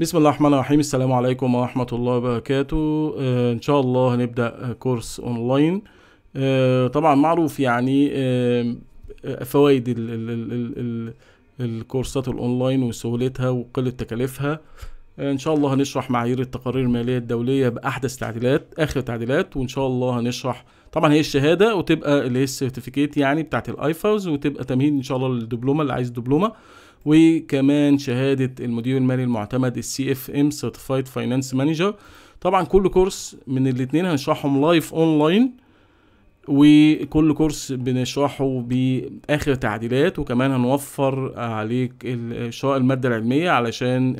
بسم الله الرحمن الرحيم السلام عليكم ورحمة الله وبركاته آه، إن شاء الله هنبدأ كورس أونلاين آه، طبعا معروف يعني آه، فوائد الكورسات الأونلاين وسهولتها وقلة تكاليفها ان شاء الله هنشرح معايير التقارير الماليه الدوليه باحدث تعديلات اخر تعديلات وان شاء الله هنشرح طبعا هي الشهاده وتبقى اللي هي السيرتيفيكيت يعني بتاعت الايفاوز وتبقى تمهيد ان شاء الله للدبلومه اللي عايز دبلومه وكمان شهاده المدير المالي المعتمد السي اف ام سيرتيفايد فاينانس مانجر طبعا كل كورس من الاثنين هنشرحهم لايف اونلاين وكل كورس بنشرحه باخر تعديلات وكمان هنوفر عليك شراء الماده العلميه علشان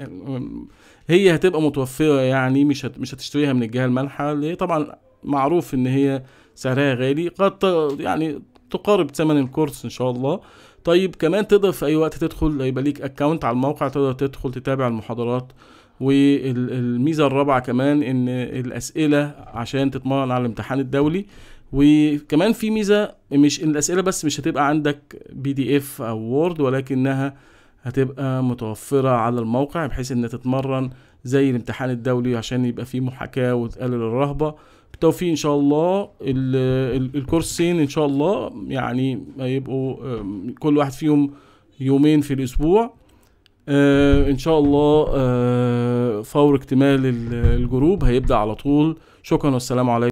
هي هتبقى متوفره يعني مش مش هتشتريها من الجهه المانحه اللي هي طبعا معروف ان هي سعرها غالي قد يعني تقارب ثمن الكورس ان شاء الله طيب كمان تقدر في اي وقت تدخل هيبقى ليك اكونت على الموقع تقدر تدخل تتابع المحاضرات والميزه الرابعه كمان ان الاسئله عشان تتمرن على الامتحان الدولي وكمان في ميزه مش ان الاسئله بس مش هتبقى عندك بي دي اف او وورد ولكنها هتبقى متوفره على الموقع بحيث انها تتمرن زي الامتحان الدولي عشان يبقى فيه محاكاه وتقلل الرهبه بالتوفيق ان شاء الله الكورسين ان شاء الله يعني هيبقوا كل واحد فيهم يومين في الاسبوع آه ان شاء الله آه فور اكتمال الجروب هيبدا على طول شكرا والسلام عليكم